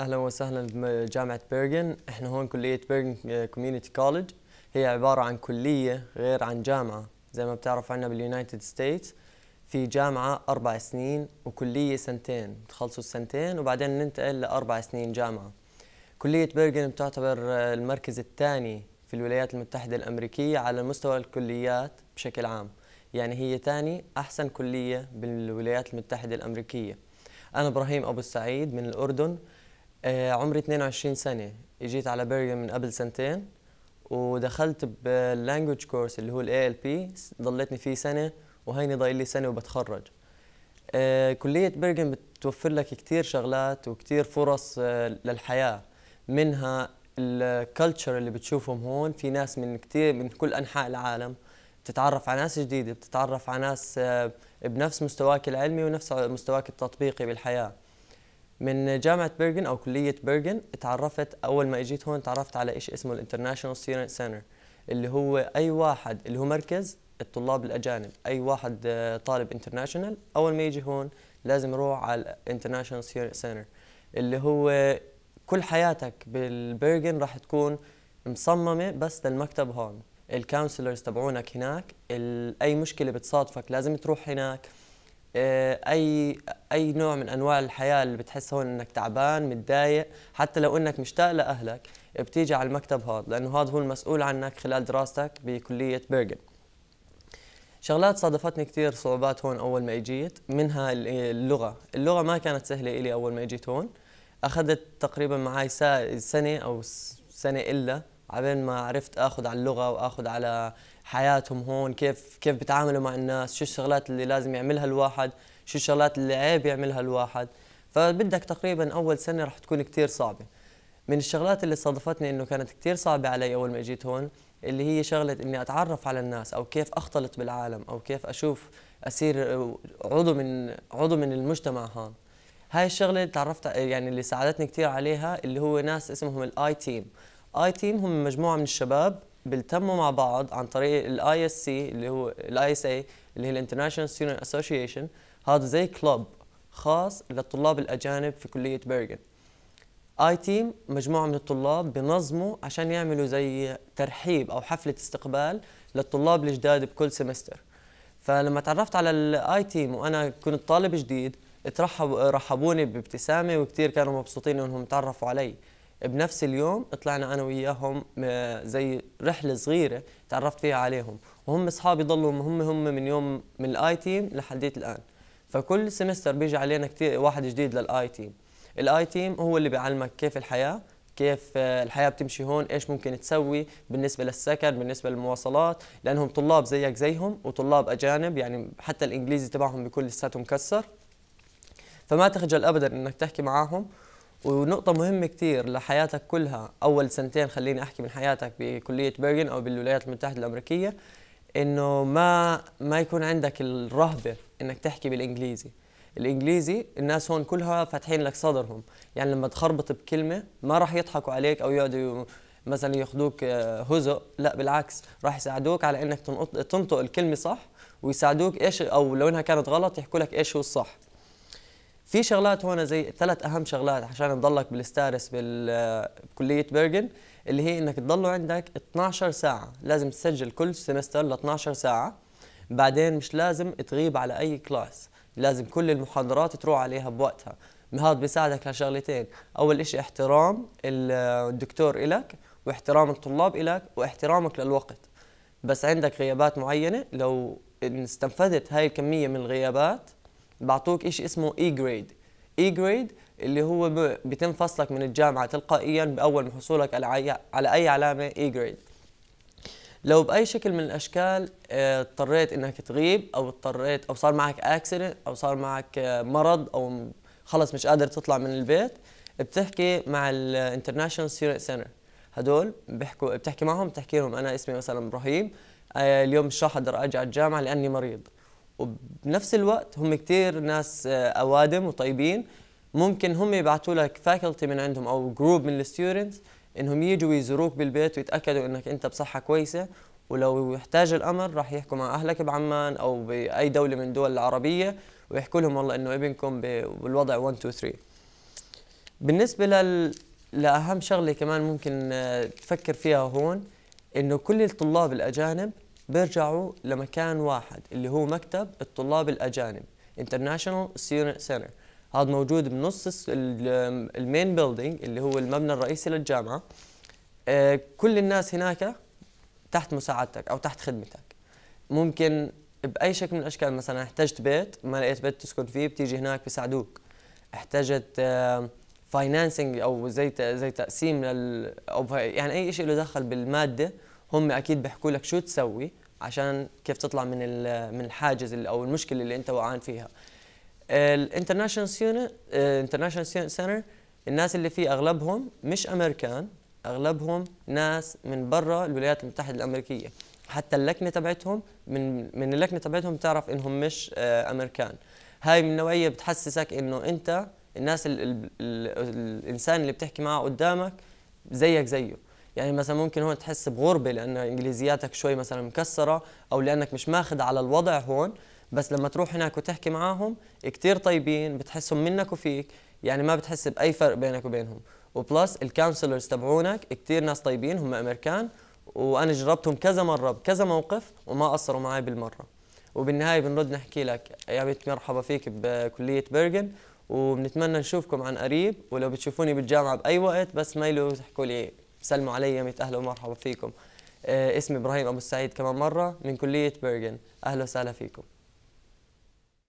اهلا وسهلا بجامعه بيرغن احنا هون كليه بيرغن كوميونتي آه، كولج هي عباره عن كليه غير عن جامعه زي ما بتعرف عنا باليونايتد ستيتس في جامعه اربع سنين وكليه سنتين بتخلصوا السنتين وبعدين ننتقل لاربع سنين جامعه كليه بيرغن بتعتبر آه، المركز الثاني في الولايات المتحده الامريكيه على مستوى الكليات بشكل عام يعني هي ثاني احسن كليه بالولايات المتحده الامريكيه انا ابراهيم ابو السعيد من الاردن آه، عمري 22 سنة اجيت على بريون من قبل سنتين ودخلت باللانجوج كورس اللي هو الاي ال بي ضليتني فيه سنة وهيني ضايل لي سنة وبتخرج آه، كلية برغم بتوفر لك كتير شغلات وكتير فرص آه، للحياة منها الكالتشر اللي بتشوفهم هون في ناس من كتير من كل أنحاء العالم بتتعرف على ناس جديدة بتتعرف على ناس بنفس مستواك العلمي ونفس مستواك التطبيقي بالحياة من جامعة بيرجن أو كلية بيرجن تعرفت أول ما إجيت هون تعرفت على إيش اسمه الانترناشونال ستودنت سنتر اللي هو أي واحد اللي هو مركز الطلاب الأجانب أي واحد آه، طالب انترناشونال أول ما يجي هون لازم يروح على الانترناشونال ستودنت سنتر اللي هو كل حياتك بالبيرجن راح تكون مصممة بس للمكتب هون الكونسلرز تبعونك هناك اي مشكله بتصادفك لازم تروح هناك آه، اي اي نوع من انواع الحياه اللي بتحس هون انك تعبان متضايق حتى لو انك مشتاق لاهلك بتيجي على المكتب هذا لانه هذا هو المسؤول عنك خلال دراستك بكليه بيرجن شغلات صادفتني كثير صعوبات هون اول ما اجيت منها اللغه اللغه ما كانت سهله الي اول ما اجيت هون اخذت تقريبا معي سنه او سنه الا عبين ما عرفت اخذ على اللغه واخذ على حياتهم هون كيف كيف بتعاملوا مع الناس شو الشغلات اللي لازم يعملها الواحد شو الشغلات اللي عيب يعملها الواحد فبدك تقريبا اول سنه رح تكون كثير صعبه من الشغلات اللي صادفتني انه كانت كثير صعبه علي اول ما جيت هون اللي هي شغله اني اتعرف على الناس او كيف اختلط بالعالم او كيف اشوف اصير عضو من عضو من المجتمع هون هاي الشغله تعرفت يعني اللي ساعدتني كثير عليها اللي هو ناس اسمهم الاي تيم اي تيم هم مجموعه من الشباب بيلتموا مع بعض عن طريق الاي اس سي اللي هو الاي اس اي اللي هي الانترناشونال ستودنت اسوشيشن هذا زي كلوب خاص للطلاب الاجانب في كليه بيرجن اي تيم مجموعه من الطلاب بنظموا عشان يعملوا زي ترحيب او حفله استقبال للطلاب الجداد بكل سمستر فلما تعرفت على الاي تيم وانا كنت طالب جديد اترحبوني رحبوني بابتسامه وكثير كانوا مبسوطين انهم تعرفوا علي بنفس اليوم طلعنا انا وياهم زي رحله صغيره تعرفت فيها عليهم وهم اصحابي ضلوا هم هم من يوم من الاي تيم لحديت الان فكل سمستر بيجي علينا كثير واحد جديد للاي تيم الاي تيم هو اللي بيعلمك كيف الحياه كيف الحياه بتمشي هون ايش ممكن تسوي بالنسبه للسكن بالنسبه للمواصلات لانهم طلاب زيك زيهم وطلاب اجانب يعني حتى الانجليزي تبعهم بكل لساته مكسر فما تخجل ابدا انك تحكي معاهم ونقطة مهمة كثير لحياتك كلها أول سنتين خليني أحكي من حياتك بكلية بيرغن أو بالولايات المتحدة الأمريكية إنه ما ما يكون عندك الرهبة إنك تحكي بالإنجليزي الإنجليزي الناس هون كلها فاتحين لك صدرهم يعني لما تخربط بكلمة ما راح يضحكوا عليك أو يقعدوا مثلا ياخذوك آه، هزء لا بالعكس راح يساعدوك على انك تنطق الكلمه صح ويساعدوك ايش او لو انها كانت غلط يحكوا لك ايش هو الصح في شغلات هون زي ثلاث اهم شغلات عشان تضلك بالستارس بكليه بيرجن اللي هي انك تضلوا عندك 12 ساعه لازم تسجل كل سمستر ل 12 ساعه بعدين مش لازم تغيب على اي كلاس لازم كل المحاضرات تروح عليها بوقتها هذا بيساعدك لشغلتين اول شيء احترام الدكتور إلك واحترام الطلاب إلك واحترامك للوقت بس عندك غيابات معينه لو استنفذت هاي الكميه من الغيابات بعطوك شيء اسمه اي جريد اي جريد اللي هو بيتم فصلك من الجامعه تلقائيا باول ما حصولك على على اي علامه اي e جريد لو باي شكل من الاشكال آه، اضطريت انك تغيب او اضطريت او صار معك اكسيدنت او صار معك آه، مرض او خلص مش قادر تطلع من البيت بتحكي مع الانترناشونال ستودنت سنتر هدول بيحكوا بتحكي معهم بتحكي لهم انا اسمي مثلا ابراهيم آه، اليوم مش راح اقدر اجي على الجامعه لاني مريض وبنفس الوقت هم كثير ناس آه، اوادم وطيبين ممكن هم يبعثوا لك فاكولتي من عندهم او جروب من الستودنتس انهم يجوا يزوروك بالبيت ويتاكدوا انك انت بصحه كويسه ولو يحتاج الامر راح يحكوا مع اهلك بعمان او باي دوله من الدول العربيه ويحكوا لهم والله انه ابنكم بالوضع 1 2 3 بالنسبه لل لاهم شغله كمان ممكن آه، تفكر فيها هون انه كل الطلاب الاجانب بيرجعوا لمكان واحد اللي هو مكتب الطلاب الأجانب International Student Center هذا موجود بنص المين بيلدينج اللي هو المبنى الرئيسي للجامعة آه، كل الناس هناك تحت مساعدتك أو تحت خدمتك ممكن بأي شكل من الأشكال مثلا احتجت بيت ما لقيت بيت تسكن فيه بتيجي هناك بيساعدوك احتجت فاينانسنج آه، او زي زي تقسيم لل او يعني اي شيء له دخل بالماده هم اكيد بيحكوا لك شو تسوي عشان كيف تطلع من من الحاجز او المشكله اللي انت وقعان فيها الانترناشونال سيونت انترناشونال سنتر الناس اللي فيه اغلبهم مش امريكان اغلبهم ناس من برا الولايات المتحده الامريكيه حتى اللكنه تبعتهم من من اللكنه تبعتهم بتعرف انهم مش آه، امريكان هاي من نوعيه بتحسسك انه انت الناس ال ال الـ الانسان اللي بتحكي معه قدامك زيك زيه يعني مثلا ممكن هون تحس بغربه لان انجليزياتك شوي مثلا مكسره او لانك مش ماخذ على الوضع هون بس لما تروح هناك وتحكي معاهم كثير طيبين بتحسهم منك وفيك يعني ما بتحس باي فرق بينك وبينهم وبلس الكونسلرز تبعونك كثير ناس طيبين هم امريكان وانا جربتهم كذا مره بكذا موقف وما قصروا معي بالمره وبالنهايه بنرد نحكي لك يا بنت مرحبا فيك بكليه بيرجن وبنتمنى نشوفكم عن قريب ولو بتشوفوني بالجامعه باي وقت بس ميلوا تحكوا لي سلموا علي ميت أهلا ومرحبا فيكم آه، اسمي إبراهيم أبو السعيد كمان مرة من كلية بيرجن أهلا وسهلا فيكم